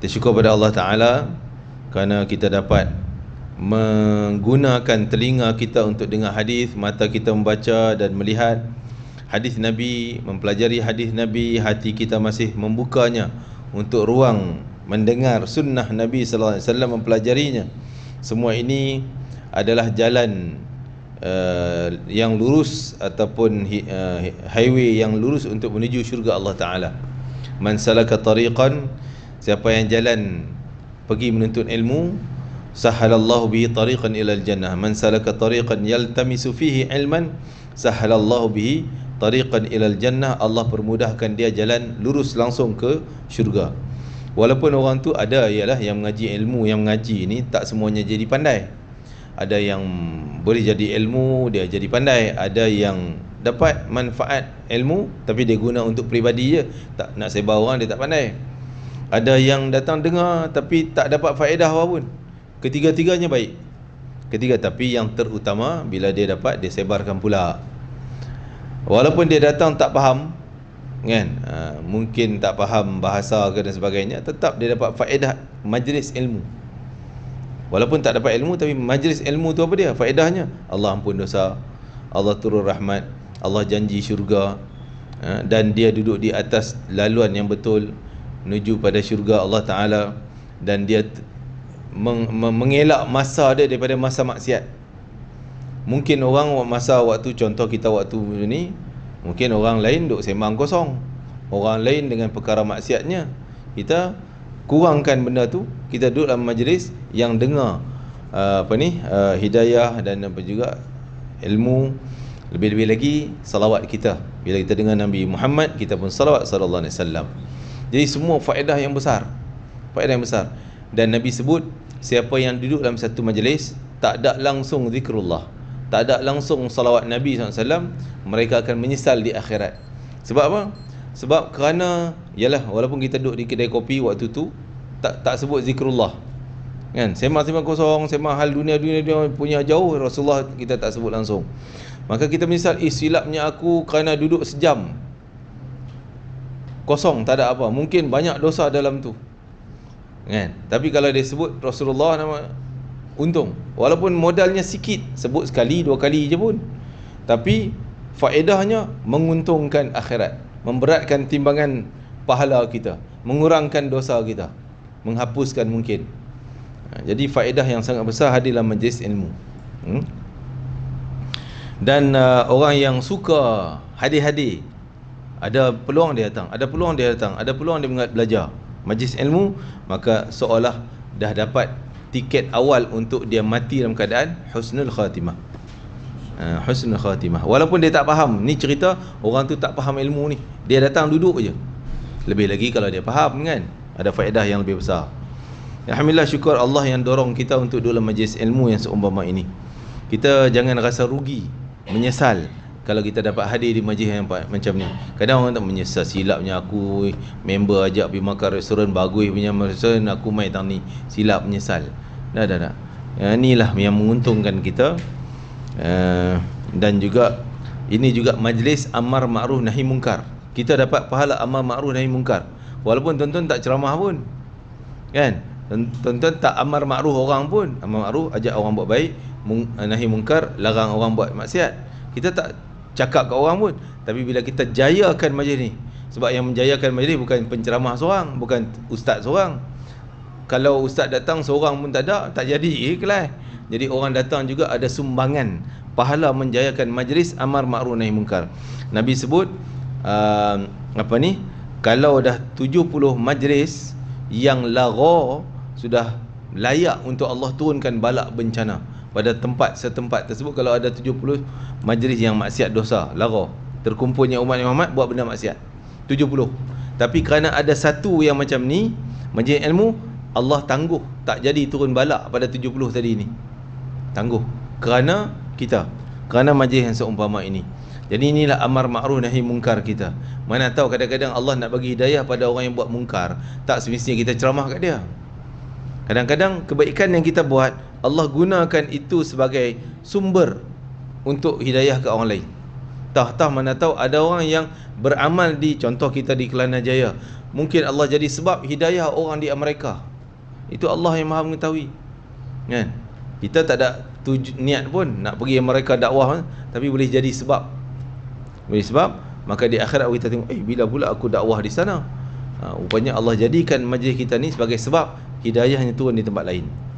Tersyukur pada Allah Ta'ala Kerana kita dapat Menggunakan telinga kita untuk dengar hadis, Mata kita membaca dan melihat hadis Nabi Mempelajari hadis Nabi Hati kita masih membukanya Untuk ruang mendengar sunnah Nabi Sallallahu Alaihi Wasallam mempelajarinya Semua ini adalah jalan Uh, yang lurus ataupun uh, highway yang lurus untuk menuju syurga Allah Ta'ala man salaka tariqan Siapa yang jalan pergi menuntut ilmu sahalallahu bihi tariqan ila al-jannah man salaka tariqan yaltamisu fihi ilman sahalallahu bihi tariqan ila al-jannah Allah permudahkan dia jalan lurus langsung ke syurga walaupun orang tu ada ialah yang mengaji ilmu yang mengaji ni tak semuanya jadi pandai ada yang boleh jadi ilmu dia jadi pandai ada yang dapat manfaat ilmu tapi dia guna untuk peribadi je tak nak sebar orang dia tak pandai ada yang datang dengar tapi tak dapat faedah apa pun. Ketiga-tiganya baik. Ketiga tapi yang terutama bila dia dapat dia sebarkan pula. Walaupun dia datang tak faham kan? Uh, mungkin tak faham bahasa ke dan sebagainya tetap dia dapat faedah majlis ilmu. Walaupun tak dapat ilmu tapi majlis ilmu tu apa dia? Faedahnya Allah ampun dosa, Allah turun rahmat, Allah janji syurga ha, dan dia duduk di atas laluan yang betul menuju pada syurga Allah Ta'ala dan dia meng, meng, mengelak masa dia daripada masa maksiat mungkin orang masa waktu contoh kita waktu ni mungkin orang lain duk sembang kosong orang lain dengan perkara maksiatnya kita kurangkan benda tu kita duduk dalam majlis yang dengar uh, apa ni uh, hidayah dan apa juga ilmu lebih-lebih lagi salawat kita bila kita dengar Nabi Muhammad kita pun salawat sallallahu alaihi wasallam jadi semua faedah yang besar Faedah yang besar Dan Nabi sebut Siapa yang duduk dalam satu majlis Tak ada langsung zikrullah Tak ada langsung salawat Nabi SAW Mereka akan menyesal di akhirat Sebab apa? Sebab kerana Yalah walaupun kita duduk di kedai kopi waktu tu Tak tak sebut zikrullah Kan? Semang-semang kosong Semang hal dunia-dunia punya jauh Rasulullah kita tak sebut langsung Maka kita menyesal Eh silapnya aku kerana duduk sejam kosong tak ada apa mungkin banyak dosa dalam tu kan tapi kalau dia sebut Rasulullah nama untung walaupun modalnya sikit sebut sekali dua kali je pun tapi faedahnya menguntungkan akhirat memberatkan timbangan pahala kita mengurangkan dosa kita menghapuskan mungkin ha, jadi faedah yang sangat besar hadir dalam majlis ilmu hmm? dan uh, orang yang suka hadir-hadir ada peluang dia datang ada peluang dia datang ada peluang dia belajar majlis ilmu maka seolah dah dapat tiket awal untuk dia mati dalam keadaan husnul khatimah uh, husnul khatimah walaupun dia tak faham ni cerita orang tu tak faham ilmu ni dia datang duduk je lebih lagi kalau dia faham kan ada faedah yang lebih besar Alhamdulillah syukur Allah yang dorong kita untuk dalam majlis ilmu yang seumpama ini kita jangan rasa rugi menyesal kalau kita dapat hadir di majlis yang macam ni kadang orang tak menyesal silapnya aku member ajak pergi makan restoran bagus punya restoran aku main tangan ni silap menyesal dah dah dah Uh, inilah yang menguntungkan kita uh, dan juga ini juga majlis amar ma'ruh nahi mungkar kita dapat pahala amar ma'ruh nahi mungkar walaupun tuan-tuan tak ceramah pun kan tuan-tuan tak amar ma'ruh orang pun amar ma'ruh ajak orang buat baik nahi mungkar larang orang buat maksiat kita tak cakap kat orang pun tapi bila kita jayakan majlis ni sebab yang menjayakan majlis bukan penceramah seorang bukan ustaz seorang kalau ustaz datang seorang pun tak ada tak jadi ikhlas eh, jadi orang datang juga ada sumbangan pahala menjayakan majlis amar makruf nahi mungkar nabi sebut uh, apa ni kalau dah 70 majlis yang lagha sudah layak untuk Allah turunkan balak bencana pada tempat setempat tersebut kalau ada 70 majlis yang maksiat dosa lara terkumpulnya umat Muhammad buat benda maksiat 70 tapi kerana ada satu yang macam ni majlis ilmu Allah tangguh tak jadi turun balak pada 70 tadi ni tangguh kerana kita kerana majlis yang seumpama ini jadi inilah amar ma'ruh nahi mungkar kita mana tahu kadang-kadang Allah nak bagi hidayah pada orang yang buat mungkar tak semestinya kita ceramah kat dia kadang-kadang kebaikan yang kita buat Allah gunakan itu sebagai sumber untuk hidayah ke orang lain. Tah-tah mana tahu ada orang yang beramal di contoh kita di Kelana Jaya. Mungkin Allah jadi sebab hidayah orang di Amerika. Itu Allah yang Maha mengetahui. Kan? Kita tak ada tuj- niat pun nak pergi Amerika dakwah eh? tapi boleh jadi sebab. Boleh sebab maka di akhirat kita tengok eh bila pula aku dakwah di sana. Ha, rupanya Allah jadikan majlis kita ni sebagai sebab hidayahnya turun di tempat lain.